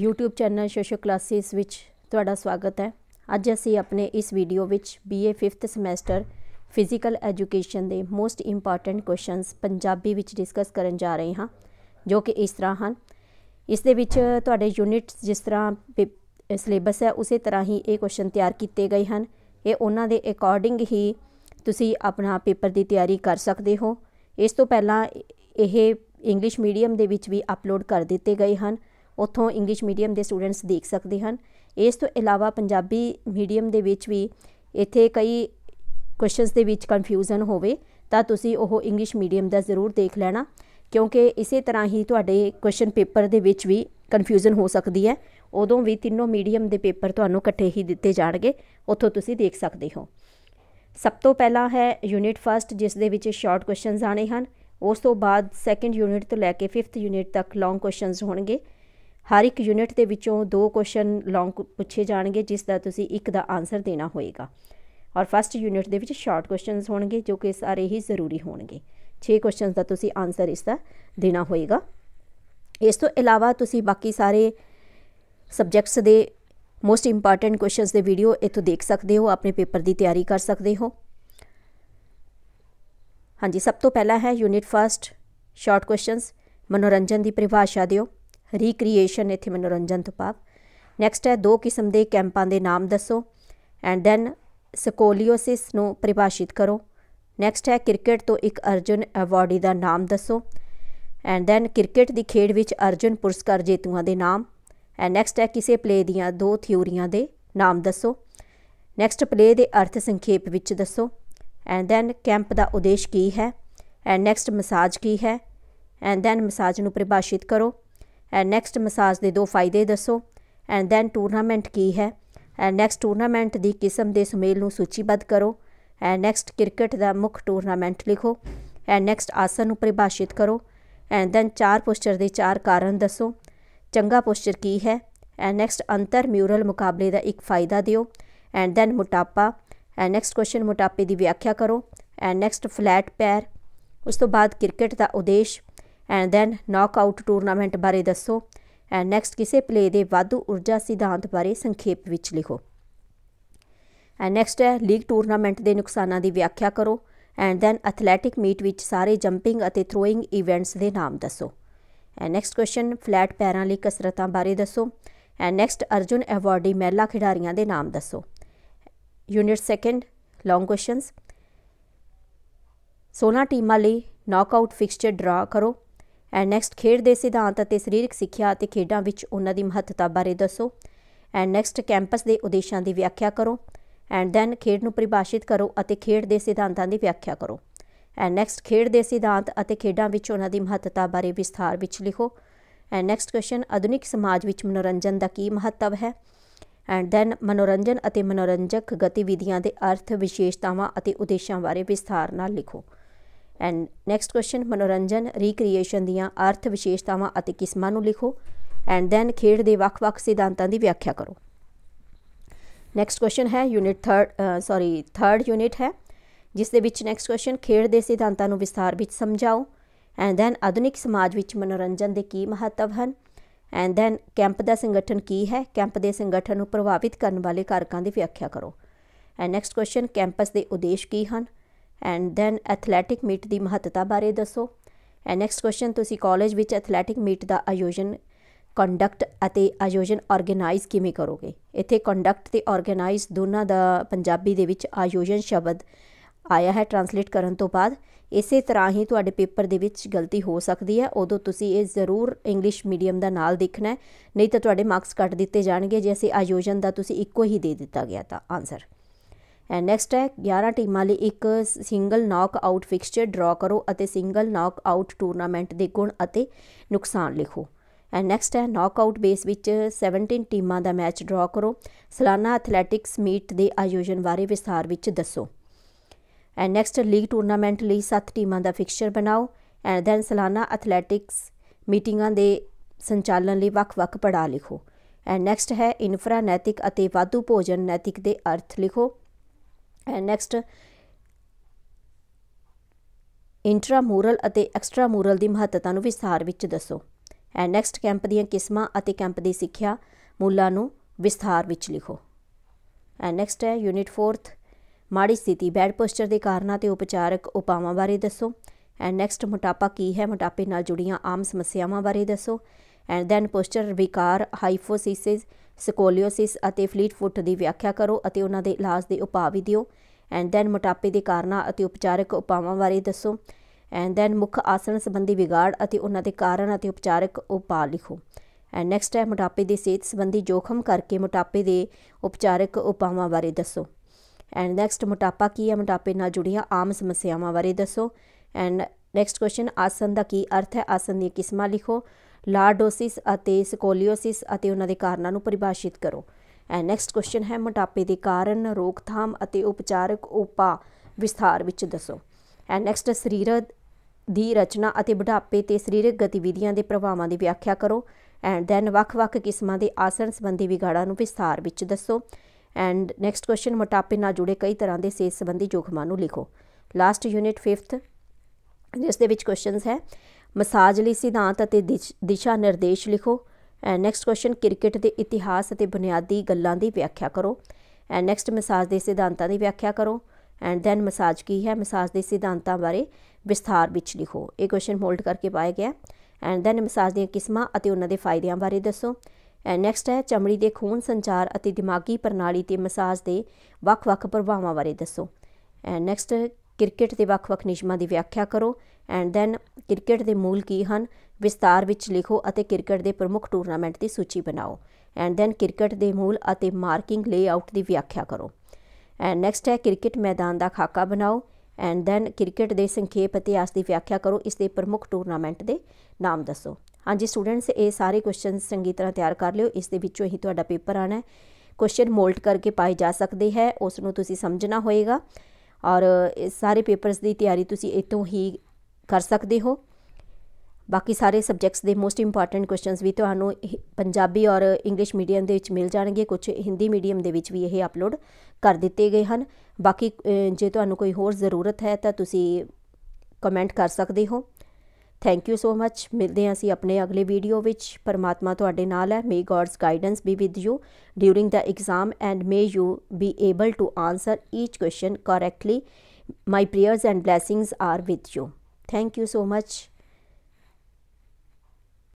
YouTube channel ਸ਼ੋਸ਼ੋ classes ਵਿੱਚ ਤੁਹਾਡਾ ਸਵਾਗਤ ਹੈ ਅੱਜ ਅਸੀਂ ਆਪਣੇ ਇਸ ਵੀਡੀਓ ਵਿੱਚ BA 5th semester physical education ਦੇ ਮੋਸਟ ਇੰਪੋਰਟੈਂਟ ਕੁਐਸਚਨਸ ਪੰਜਾਬੀ ਵਿੱਚ ਡਿਸਕਸ ਕਰਨ ਜਾ ਰਹੇ ਹਾਂ ਜੋ ਕਿ ਇਸ ਤਰ੍ਹਾਂ ਹਨ ਇਸ ਦੇ ਵਿੱਚ ਤੁਹਾਡੇ ਯੂਨਿਟਸ ਜਿਸ ਤਰ੍ਹਾਂ ਸਿਲੇਬਸ ਹੈ ਉਸੇ ਤਰ੍ਹਾਂ ਹੀ ਇਹ ਕੁਐਸਚਨ ਤਿਆਰ ਕੀਤੇ ਗਏ ਹਨ ਇਹ ਉਹਨਾਂ ਦੇ ਅਕੋਰਡਿੰਗ ਹੀ ਤੁਸੀਂ ਆਪਣਾ ਪੇਪਰ ਦੀ ਤਿਆਰੀ ਕਰ ਸਕਦੇ ਹੋ ਇਸ ਤੋਂ ਪਹਿਲਾਂ ਇਹ ਇੰਗਲਿਸ਼ ਮੀਡੀਅਮ ਦੇ ਵਿੱਚ ਵੀ ਅਪਲੋਡ ਕਰ ਦਿੱਤੇ ਗਏ ਹਨ ਉੱਥੋਂ ਇੰਗਲਿਸ਼ ਮੀਡੀਅਮ ਦੇ ਸਟੂਡੈਂਟਸ ਦੇਖ ਸਕਦੇ ਹਨ ਇਸ ਤੋਂ ਇਲਾਵਾ ਪੰਜਾਬੀ ਮੀਡੀਅਮ ਦੇ ਵਿੱਚ ਵੀ ਇੱਥੇ ਕਈ ਕੁਐਸਚਨਸ ਦੇ ਵਿੱਚ ਕਨਫਿਊਜ਼ਨ ਹੋਵੇ ਤਾਂ ਤੁਸੀਂ ਉਹ ਇੰਗਲਿਸ਼ ਮੀਡੀਅਮ ਦਾ ਜ਼ਰੂਰ ਦੇਖ ਲੈਣਾ ਕਿਉਂਕਿ ਇਸੇ ਤਰ੍ਹਾਂ ਹੀ ਤੁਹਾਡੇ ਕੁਐਸਚਨ ਪੇਪਰ ਦੇ ਵਿੱਚ ਵੀ ਕਨਫਿਊਜ਼ਨ ਹੋ ਸਕਦੀ ਹੈ ਉਦੋਂ ਵੀ ਤਿੰਨੋਂ ਮੀਡੀਅਮ ਦੇ ਪੇਪਰ ਤੁਹਾਨੂੰ ਇਕੱਠੇ ਹੀ ਦਿੱਤੇ ਜਾਣਗੇ ਉੱਥੋਂ ਤੁਸੀਂ ਦੇਖ ਸਕਦੇ ਹੋ ਸਭ ਤੋਂ ਪਹਿਲਾਂ ਹੈ ਯੂਨਿਟ ਫਸਟ ਜਿਸ ਦੇ ਵਿੱਚ ਸ਼ਾਰਟ ਕੁਐਸਚਨਸ ਆਣੇ ਹਨ ਉਸ ਤੋਂ ਬਾਅਦ ਸੈਕੰਡ ਯੂਨਿਟ ਤੋਂ ਲੈ ਕੇ 5th ਯੂਨਿਟ ਤੱਕ ਲੌਂਗ ਕੁਐਸਚਨਸ ਹੋਣਗੇ ਹਰ ਇੱਕ ਯੂਨਿਟ ਦੇ ਵਿੱਚੋਂ ਦੋ ਕੁਐਸਚਨ ਲੌਂਗ ਪੁੱਛੇ ਜਾਣਗੇ ਜਿਸ ਦਾ ਤੁਸੀਂ ਇੱਕ ਦਾ ਆਨਸਰ ਦੇਣਾ ਹੋਏਗਾ ਔਰ ਫਸਟ ਯੂਨਿਟ ਦੇ ਵਿੱਚ ਸ਼ਾਰਟ ਕੁਐਸਚਨਸ ਹੋਣਗੇ ਜੋ ਕਿ ਸਾਰੇ ਹੀ ਜ਼ਰੂਰੀ ਹੋਣਗੇ 6 ਕੁਐਸਚਨਸ ਦਾ ਤੁਸੀਂ ਆਨਸਰ ਇਸ ਦਾ ਦੇਣਾ ਹੋਏਗਾ ਇਸ ਤੋਂ ਇਲਾਵਾ ਤੁਸੀਂ ਬਾਕੀ ਸਾਰੇ ਸਬਜੈਕਟਸ ਦੇ ਮੋਸਟ ਇੰਪੋਰਟੈਂਟ ਕੁਐਸਚਨਸ ਦੇ ਵੀਡੀਓ ਇੱਥੋਂ ਦੇਖ ਸਕਦੇ ਹੋ ਆਪਣੇ ਪੇਪਰ ਦੀ ਤਿਆਰੀ ਕਰ ਸਕਦੇ ਹੋ ਹਾਂਜੀ ਸਭ ਤੋਂ ਪਹਿਲਾ ਹੈ ਯੂਨਿਟ ਫਸਟ ਸ਼ਾਰਟ ਕੁਐਸਚਨਸ ਮਨੋਰੰਜਨ ਦੀ ਪਰਿਭਾਸ਼ਾ ਦਿਓ ਰੀਕ੍ਰੀਏਸ਼ਨ ਇੱਥੇ ਮਨੋਰੰਜਨ ਤੋਂ ਪਾਪ ਨੈਕਸਟ ਹੈ ਦੋ ਕਿਸਮ ਦੇ ਕੈਂਪਾਂ ਦੇ ਨਾਮ ਦੱਸੋ ਐਂਡ ਦੈਨ ਸਕੋਲੀਓਸਿਸ ਨੂੰ ਪਰਿਭਾਸ਼ਿਤ ਕਰੋ ਨੈਕਸਟ ਹੈ ਕ੍ਰਿਕਟ ਤੋਂ ਇੱਕ ਅਰਜੁਨ ਅਵਾਰਡੀ ਦਾ ਨਾਮ ਦੱਸੋ ਐਂਡ ਦੈਨ ਕ੍ਰਿਕਟ ਦੀ ਖੇਡ ਵਿੱਚ ਅਰਜੁਨ ਪੁਰਸਕਾਰ ਜੇਤੂਆਂ ਦੇ ਨਾਮ ਐਂਡ ਨੈਕਸਟ ਹੈ ਕਿਸੇ ਪਲੇ ਦੀਆਂ ਦੋ ਥਿਉਰੀਆਂ ਦੇ ਨਾਮ ਦੱਸੋ ਨੈਕਸਟ ਪਲੇ ਦੇ ਅਰਥ ਸੰਖੇਪ ਵਿੱਚ ਦੱਸੋ ਐਂਡ ਦੈਨ ਕੈਂਪ ਦਾ ਉਦੇਸ਼ ਕੀ ਹੈ ਐਂਡ ਨੈਕਸਟ ਮਸਾਜ ਕੀ ਹੈ ਐਂਡ ਦੈਨ ਮਸਾਜ ਨੂੰ ਪਰਿਭਾਸ਼ਿਤ ਕਰੋ ਐਂਡ ਨੈਕਸਟ ਮਸਾਜ ਦੇ ਦੋ ਫਾਇਦੇ ਦੱਸੋ ਐਂਡ ਦੈਨ ਟੂਰਨਾਮੈਂਟ ਕੀ ਹੈ ਐਂਡ ਨੈਕਸਟ ਟੂਰਨਾਮੈਂਟ ਦੀ ਕਿਸਮ ਦੇ ਸੁਮੇਲ ਨੂੰ ਸੂਚੀਬੱਧ ਕਰੋ ਐਂਡ ਨੈਕਸਟ ਕ੍ਰਿਕਟ ਦਾ ਮੁੱਖ ਟੂਰਨਾਮੈਂਟ ਲਿਖੋ ਐਂਡ ਨੈਕਸਟ ਆਸਨ ਨੂੰ ਪਰਿਭਾਸ਼ਿਤ ਕਰੋ ਐਂਡ ਦੈਨ ਚਾਰ ਪੋਸਚਰ ਦੇ ਚਾਰ ਕਾਰਨ ਦੱਸੋ ਚੰਗਾ ਪੋਸਚਰ ਕੀ ਹੈ ਐਂਡ ਨੈਕਸਟ ਅੰਤਰ ਮਿਊਰਲ ਮੁਕਾਬਲੇ ਦਾ ਇੱਕ ਫਾਇਦਾ ਦਿਓ ਐਂਡ ਦੈਨ ਮੋਟਾਪਾ ਐਂਡ ਨੈਕਸਟ ਕੁਐਸਚਨ ਮੋਟਾਪੇ ਦੀ ਵਿਆਖਿਆ ਕਰੋ ਐਂਡ ਨੈਕਸਟ ਫਲੈਟ ਪੈਰ ਉਸ ਤੋਂ ਬਾਅਦ ਕ੍ਰਿਕਟ ਦਾ ਉਦੇਸ਼ ਐਂਡ ਦੈਨ ਨੌਕਆਊਟ ਟੂਰਨਾਮੈਂਟ ਬਾਰੇ ਦੱਸੋ ਐਂਡ ਨੈਕਸਟ ਕਿਸੇ ਪਲੇ ਦੇ ਵਾਧੂ ਊਰਜਾ ਸਿਧਾਂਤ ਬਾਰੇ ਸੰਖੇਪ ਵਿੱਚ ਲਿਖੋ ਐਂਡ ਨੈਕਸਟ ਹੈ ਲੀਗ ਟੂਰਨਾਮੈਂਟ ਦੇ ਨੁਕਸਾਨਾਂ ਦੀ ਵਿਆਖਿਆ ਕਰੋ ਐਂਡ ਦੈਨ ਐਥਲੈਟਿਕ ਮੀਟ ਵਿੱਚ ਸਾਰੇ ਜੰਪਿੰਗ ਅਤੇ ਥਰੋਇੰਗ ਇਵੈਂਟਸ ਦੇ ਨਾਮ ਦੱਸੋ ਐਂਡ ਨੈਕਸਟ ਕੁਐਸਚਨ ਫਲੈਟ ਪੈਰਾਂ ਲਈ ਕਸਰਤਾਂ ਬਾਰੇ ਦੱਸੋ ਐਂਡ ਨੈਕਸਟ ਅਰਜੁਨ ਅਵਾਰਡੀ ਮਹਿਲਾ ਖਿਡਾਰੀਆਂ ਦੇ ਨਾਮ ਦੱਸੋ ਯੂਨਿਟ ਸੈਕੰਡ ਲੌਂਗ ਕੁਐਸਚਨਸ 16 ਟੀਮਾਂ ਲਈ ਨੌਕਆਊਟ ਫਿਕਸਚਰ ਡਰਾ ਕਰੋ ਐਂਡ ਨੈਕਸਟ ਖੇਡ ਦੇ ਸਿਧਾਂਤ ਅਤੇ ਸਰੀਰਕ ਸਿੱਖਿਆ ਅਤੇ ਖੇਡਾਂ ਵਿੱਚ ਉਹਨਾਂ ਦੀ ਮਹੱਤਤਾ ਬਾਰੇ ਦੱਸੋ ਐਂਡ ਨੈਕਸਟ ਕੈਂਪਸ ਦੇ ਉਦੇਸ਼ਾਂ ਦੀ ਵਿਆਖਿਆ ਕਰੋ ਐਂਡ ਦੈਨ ਖੇਡ ਨੂੰ ਪਰਿਭਾਸ਼ਿਤ ਕਰੋ ਅਤੇ ਖੇਡ ਦੇ ਸਿਧਾਂਤਾਂ ਦੀ ਵਿਆਖਿਆ ਕਰੋ ਐਂਡ ਨੈਕਸਟ ਖੇਡ ਦੇ ਸਿਧਾਂਤ ਅਤੇ ਖੇਡਾਂ ਵਿੱਚ ਉਹਨਾਂ ਦੀ ਮਹੱਤਤਾ ਬਾਰੇ ਵਿਸਥਾਰ ਵਿੱਚ ਲਿਖੋ ਐਂਡ ਨੈਕਸਟ ਕੁਐਸਚਨ ਆਧੁਨਿਕ ਸਮਾਜ ਵਿੱਚ ਮਨੋਰੰਜਨ ਦਾ ਕੀ ਮਹੱਤਵ ਹੈ ਐਂਡ ਦੈਨ ਮਨੋਰੰਜਨ ਅਤੇ ਮਨੋਰੰਜਕ ਗਤੀਵਿਧੀਆਂ ਦੇ ਅਰਥ ਵਿਸ਼ੇਸ਼ਤਾਵਾਂ ਅਤੇ ਉਦੇਸ਼ਾਂ ਬਾਰੇ ਵਿਸਥਾਰ ਨਾਲ ਲਿਖੋ ਐਂਡ ਨੈਕਸਟ ਕੁਐਸਚਨ ਮਨੋਰੰਜਨ ਰੀਕ੍ਰੀਏਸ਼ਨ ਦੀਆਂ ਅਰਥ ਵਿਸ਼ੇਸ਼ਤਾਵਾਂ ਅਤੇ ਕਿਸਮਾਂ ਨੂੰ ਲਿਖੋ ਐਂਡ ਦੈਨ ਖੇਡ ਦੇ ਵੱਖ-ਵੱਖ ਸਿਧਾਂਤਾਂ ਦੀ ਵਿਆਖਿਆ ਕਰੋ ਨੈਕਸਟ ਕੁਐਸਚਨ ਹੈ ਯੂਨਿਟ 3 ਸੌਰੀ 3rd ਯੂਨਿਟ ਹੈ ਜਿਸ ਦੇ ਵਿੱਚ ਨੈਕਸਟ ਕੁਐਸਚਨ ਖੇਡ ਦੇ ਸਿਧਾਂਤਾਂ ਨੂੰ ਵਿਸਥਾਰ ਵਿੱਚ ਸਮਝਾਓ ਐਂਡ ਦੈਨ ਆਧੁਨਿਕ ਸਮਾਜ ਵਿੱਚ ਮਨੋਰੰਜਨ ਦੇ ਕੀ ਮਹੱਤਵ ਹਨ ਐਂਡ ਦੈਨ ਕੈਂਪ ਦਾ ਸੰਗਠਨ ਕੀ ਹੈ ਕੈਂਪ ਦੇ ਸੰਗਠਨ ਨੂੰ ਪ੍ਰਭਾਵਿਤ ਕਰਨ ਵਾਲੇ ਕਾਰਕਾਂ ਦੀ ਵਿਆਖਿਆ ਕਰੋ ਐਂਡ ਨੈਕਸਟ ਕੁਐਸਚਨ ਕੈਂਪਸ ਦੇ ਉਦੇਸ਼ ਕੀ ਹਨ ਐਂਡ ਦੈਨ ਐਥਲੈਟਿਕ ਮੀਟ ਦੀ ਮਹੱਤਤਾ ਬਾਰੇ ਦੱਸੋ ਐਂਡ ਨੈਕਸਟ ਕੁਐਸਚਨ ਤੁਸੀਂ ਕਾਲਜ ਵਿੱਚ ਐਥਲੈਟਿਕ ਮੀਟ ਦਾ ਆਯੋਜਨ ਕੰਡਕਟ ਅਤੇ ਆਯੋਜਨ ਆਰਗੇਨਾਈਜ਼ ਕਿਵੇਂ ਕਰੋਗੇ ਇੱਥੇ ਕੰਡਕਟ ਤੇ ਆਰਗੇਨਾਈਜ਼ ਦੋਨਾਂ ਦਾ ਪੰਜਾਬੀ ਦੇ ਵਿੱਚ ਆਯੋਜਨ ਸ਼ਬਦ ਆਇਆ ਹੈ ਟ੍ਰਾਂਸਲੇਟ ਕਰਨ ਤੋਂ ਬਾਅਦ ਇਸੇ ਤਰ੍ਹਾਂ ਹੀ ਤੁਹਾਡੇ ਪੇਪਰ ਦੇ ਵਿੱਚ ਗਲਤੀ ਹੋ ਸਕਦੀ ਹੈ ਉਦੋਂ ਤੁਸੀਂ ਇਹ ਜ਼ਰੂਰ ਇੰਗਲਿਸ਼ ਮੀਡੀਅਮ ਦਾ ਨਾਲ ਦੇਖਣਾ ਨਹੀਂ ਤਾਂ ਤੁਹਾਡੇ ਮਾਰਕਸ ਕੱਟ ਦਿੱਤੇ ਜਾਣਗੇ ਜੇ ਅਸੀਂ ਆਯੋਜਨ ਦਾ ਤੁਸੀਂ ਇੱਕੋ ਹੀ ਦੇ ਦਿੱਤਾ ਗਿਆ ਤਾਂ ਆਨਸਰ ਐਂਡ ਨੈਕਸਟ ਹੈ 11 ਟੀਮਾਂ ਲਈ ਇੱਕ ਸਿੰਗਲ ਨੌਕ ਆਊਟ ਫਿਕਸਚਰ ਡਰਾ ਕਰੋ ਅਤੇ ਸਿੰਗਲ ਨੌਕ ਆਊਟ ਟੂਰਨਾਮੈਂਟ ਦੇ ਗੁਣ ਅਤੇ ਨੁਕਸਾਨ ਲਿਖੋ ਐਂਡ ਨੈਕਸਟ ਹੈ ਨੌਕ ਆਊਟ ਬੇਸ ਵਿੱਚ 17 ਟੀਮਾਂ ਦਾ ਮੈਚ ਡਰਾ ਕਰੋ ਸਲਾਨਾ ਐਥਲੈਟਿਕਸ ਮੀਟ ਦੇ ਆਯੋਜਨ ਬਾਰੇ ਵਿਸਥਾਰ ਵਿੱਚ ਦੱਸੋ ਐਂਡ ਨੈਕਸਟ ਲੀਗ ਟੂਰਨਾਮੈਂਟ ਲਈ 7 ਟੀਮਾਂ ਦਾ ਫਿਕਸਚਰ ਬਣਾਓ ਐਂਡ ਦੈਨ ਸਲਾਨਾ ਐਥਲੈਟਿਕਸ ਮੀਟਿੰਗਾਂ ਦੇ ਸੰਚਾਲਨ ਲਈ ਵੱਖ-ਵੱਖ ਪੜਾ ਲਿਖੋ ਐਂਡ ਨੈਕਸਟ ਹੈ ਇਨਫਰਾ ਨੈਤਿਕ ਅਤੇ ਵਾਧੂ ਭੋਜਨ ਨੈਤਿਕ ਦੇ ਅਰਥ ਲਿਖੋ ਐਂਡ ਨੈਕਸਟ ਇੰਟਰਾਮੂਰਲ ਅਤੇ ਐਕਸਟਰਾਮੂਰਲ ਦੀ ਮਹੱਤਤਾ ਨੂੰ ਵਿਸਥਾਰ ਵਿੱਚ ਦੱਸੋ ਐਂਡ ਨੈਕਸਟ ਕੈਂਪ ਦੀਆਂ ਕਿਸਮਾਂ ਅਤੇ ਕੈਂਪ ਦੀ ਸਿੱਖਿਆ ਮੁੱਲਾਂ ਨੂੰ ਵਿਸਥਾਰ ਵਿੱਚ ਲਿਖੋ ਐਂਡ ਨੈਕਸਟ ਹੈ ਯੂਨਿਟ 4 ਮਾੜੀ ਸਥਿਤੀ ਬੈਡ ਪੋਸਚਰ ਦੇ ਕਾਰਨਾਂ ਤੇ ਉਪਚਾਰਕ ਉਪਾਵਾਂ ਬਾਰੇ ਦੱਸੋ ਐਂਡ ਨੈਕਸਟ ਮੋਟਾਪਾ ਕੀ ਹੈ ਮੋਟਾਪੇ ਨਾਲ ਜੁੜੀਆਂ ਆਮ ਸਮੱਸਿਆਵਾਂ ਬਾਰੇ ਦੱਸੋ ਐਂਡ ਦੈਨ ਪੋਸਚਰ ਵਿਕਾਰ ਹਾਈਫੋਸੀਸਿਸ ਸਕੋਲੀਓਸਿਸ ਅਤੇ ਫਲੀਟ ਫੁੱਟ ਦੀ ਵਿਆਖਿਆ ਕਰੋ ਅਤੇ ਉਹਨਾਂ ਦੇ ਇਲਾਜ ਦੇ ਉਪਾਅ ਵੀ ਦਿਓ ਐਂਡ ਦੈਨ ਮੋਟਾਪੇ ਦੇ ਕਾਰਨਾਂ ਅਤੇ ਉਪਚਾਰਕ ਉਪਾਵਾਂ ਬਾਰੇ ਦੱਸੋ ਐਂਡ ਦੈਨ ਮੁੱਖ ਆਸਣ ਸੰਬੰਧੀ ਵਿਗਾੜ ਅਤੇ ਉਹਨਾਂ ਦੇ ਕਾਰਨ ਅਤੇ ਉਪਚਾਰਕ ਉਪਾਅ ਲਿਖੋ ਐਂਡ ਨੈਕਸਟ ਹੈ ਮੋਟਾਪੇ ਦੇ ਸਿਹਤ ਸੰਬੰਧੀ ਜੋਖਮ ਕਰਕੇ ਮੋਟਾਪੇ ਦੇ ਉਪਚਾਰਕ ਉਪਾਵਾਂ ਬਾਰੇ ਦੱਸੋ ਐਂਡ ਨੈਕਸਟ ਮੋਟਾਪਾ ਕੀ ਹੈ ਮੋਟਾਪੇ ਨਾਲ ਜੁੜੀਆਂ ਆਮ ਸਮੱਸਿਆਵਾਂ ਬਾਰੇ ਦੱਸੋ ਐਂਡ ਨੈਕਸਟ ਕੁਐਸਚਨ ਆਸਨ ਦਾ ਕੀ ਅਰਥ ਹੈ ਆਸਨ ਦੀਆਂ ਕਿਸਮਾਂ ਲਿਖੋ ਲਾਰਡੋਸਿਸ ਅਤੇ ਸਕੋਲੀਓਸਿਸ ਅਤੇ ਉਹਨਾਂ ਦੇ ਕਾਰਨਾਂ ਨੂੰ ਪਰਿਭਾਸ਼ਿਤ ਕਰੋ ਐਂਡ ਨੈਕਸਟ ਕੁਐਸਚਨ ਹੈ ਮੋਟਾਪੇ ਦੇ ਕਾਰਨ ਰੋਕਥਾਮ ਅਤੇ ਉਪਚਾਰਕ ਉਪਾ ਵਿਸਥਾਰ ਵਿੱਚ ਦੱਸੋ ਐਂਡ ਨੈਕਸਟ ਸਰੀਰ ਦੀ ਰਚਨਾ ਅਤੇ ਬੁਢਾਪੇ ਤੇ ਸਰੀਰਕ ਗਤੀਵਿਧੀਆਂ ਦੇ ਪ੍ਰਭਾਵਾਂ ਦੀ ਵਿਆਖਿਆ ਕਰੋ ਐਂਡ ਦੈਨ ਵੱਖ-ਵੱਖ ਕਿਸਮਾਂ ਦੇ ਆਸਣ ਸੰਬੰਧੀ ਵਿਗਾੜਾਂ ਨੂੰ ਵਿਸਥਾਰ ਵਿੱਚ ਦੱਸੋ ਐਂਡ ਨੈਕਸਟ ਕੁਐਸਚਨ ਮੋਟਾਪੇ ਨਾਲ ਜੁੜੇ ਕਈ ਤਰ੍ਹਾਂ ਦੇ ਸਿਹਤ ਸੰਬੰਧੀ ਜੋਖਮਾਂ ਨੂੰ ਲਿਖੋ ਲਾਸਟ ਯੂਨਿਟ 5th ਜਿਸ ਦੇ ਵਿੱਚ ਕੁਐਸਚਨਸ ਹੈ ਮਸਾਜ ਲਈ ਸਿਧਾਂਤ ਅਤੇ ਦਿਸ਼ਾ ਨਿਰਦੇਸ਼ ਲਿਖੋ ਐਂਡ ਨੈਕਸਟ ਕੁਐਸਚਨ ਕ੍ਰਿਕਟ ਦੇ ਇਤਿਹਾਸ ਅਤੇ ਬੁਨਿਆਦੀ ਗੱਲਾਂ ਦੀ ਵਿਆਖਿਆ ਕਰੋ ਐਂਡ ਨੈਕਸਟ ਮਸਾਜ ਦੇ ਸਿਧਾਂਤਾਂ ਦੀ ਵਿਆਖਿਆ ਕਰੋ ਐਂਡ ਦੈਨ ਮਸਾਜ ਕੀ ਹੈ ਮਸਾਜ ਦੇ ਸਿਧਾਂਤਾਂ ਬਾਰੇ ਵਿਸਥਾਰ ਵਿੱਚ ਲਿਖੋ ਇਹ ਕੁਐਸਚਨ ਹੋਲਡ ਕਰਕੇ ਪਾਇਆ ਗਿਆ ਐਂਡ ਦੈਨ ਮਸਾਜ ਦੀਆਂ ਕਿਸਮਾਂ ਅਤੇ ਉਹਨਾਂ ਦੇ ਫਾਇਦਿਆਂ ਬਾਰੇ ਦੱਸੋ ਐਂਡ ਨੈਕਸਟ ਹੈ ਚਮੜੀ ਦੇ ਖੂਨ ਸੰਚਾਰ ਅਤੇ ਦਿਮਾਗੀ ਪ੍ਰਣਾਲੀ ਤੇ ਮਸਾਜ ਦੇ ਵੱਖ-ਵੱਖ ਪ੍ਰਭਾਵਾਂ ਬਾਰੇ ਦੱਸੋ ਐਂਡ ਨੈਕਸਟ ਕ੍ਰਿਕਟ ਦੇ ਵੱਖ-ਵੱਖ ਨਿਯਮਾਂ ਦੀ ਵਿਆਖਿਆ ਕਰੋ ਐਂਡ ਦੈਨ ਕ੍ਰਿਕਟ ਦੇ ਮੂਲ ਕੀ ਹਨ ਵਿਸਤਾਰ ਵਿੱਚ ਲਿਖੋ ਅਤੇ ਕ੍ਰਿਕਟ ਦੇ ਪ੍ਰਮੁੱਖ ਟੂਰਨਾਮੈਂਟ ਦੀ ਸੂਚੀ ਬਣਾਓ ਐਂਡ ਦੈਨ ਕ੍ਰਿਕਟ ਦੇ ਮੂਲ ਅਤੇ ਮਾਰਕਿੰਗ ਲੇਆਊਟ ਦੀ ਵਿਆਖਿਆ ਕਰੋ ਐਂਡ ਨੈਕਸਟ ਹੈ ਕ੍ਰਿਕਟ ਮੈਦਾਨ ਦਾ ਖਾਕਾ ਬਣਾਓ ਐਂਡ ਦੈਨ ਕ੍ਰਿਕਟ ਦੇ ਸੰਖੇਪ ਇਤਿਹਾਸ ਦੀ ਵਿਆਖਿਆ ਕਰੋ ਇਸ ਦੇ ਪ੍ਰਮੁੱਖ ਟੂਰਨਾਮੈਂਟ ਦੇ ਨਾਮ ਦੱਸੋ ਹਾਂਜੀ ਸਟੂਡੈਂਟਸ ਇਹ ਸਾਰੇ ਕੁਐਸਚਨਸ ਚੰਗੀ ਤਰ੍ਹਾਂ ਤਿਆਰ ਕਰ ਲਿਓ ਇਸ ਦੇ ਵਿੱਚੋਂ ਹੀ ਤੁਹਾਡਾ ਪੇਪਰ ਆਣਾ ਹੈ ਕੁਐਸਚਨ ਮੋਲਡ ਕਰਕੇ ਪਾਏ ਜਾ ਸਕਦੇ ਹੈ ਉਸ ਨੂੰ ਤੁਸੀਂ ਸਮਝਣਾ ਹੋਏਗਾ ਔਰ ਇਹ ਸਾਰੇ ਪੇਪਰਸ ਦੀ ਤਿਆਰੀ ਤੁਸੀਂ ਇਤੋਂ ਹੀ ਕਰ ਸਕਦੇ ਹੋ ਬਾਕੀ ਸਾਰੇ ਸਬਜੈਕਟਸ ਦੇ ਮੋਸਟ ਇੰਪੋਰਟੈਂਟ ਕੁਐਸਚਨਸ ਵੀ ਤੁਹਾਨੂੰ ਪੰਜਾਬੀ ਔਰ ਇੰਗਲਿਸ਼ ਮੀਡੀਅਮ ਦੇ ਵਿੱਚ ਮਿਲ ਜਾਣਗੇ ਕੁਝ ਹਿੰਦੀ ਮੀਡੀਅਮ ਦੇ ਵਿੱਚ ਵੀ ਇਹ ਅਪਲੋਡ ਕਰ ਦਿੱਤੇ ਗਏ ਹਨ ਬਾਕੀ ਜੇ ਤੁਹਾਨੂੰ ਕੋਈ ਹੋਰ ਜ਼ਰੂਰਤ ਹੈ ਤਾਂ ਤੁਸੀਂ ਕਮੈਂਟ ਕਰ ਸਕਦੇ ਹੋ ਥੈਂਕ ਯੂ ਸੋ ਮੱਚ ਮਿਲਦੇ ਹਾਂ ਅਸੀਂ ਆਪਣੇ ਅਗਲੇ ਵੀਡੀਓ ਵਿੱਚ ਪਰਮਾਤਮਾ ਤੁਹਾਡੇ ਨਾਲ ਹੈ may God's guidance be with you during the exam and may you be able to answer each question correctly my prayers and blessings are with you thank you so much.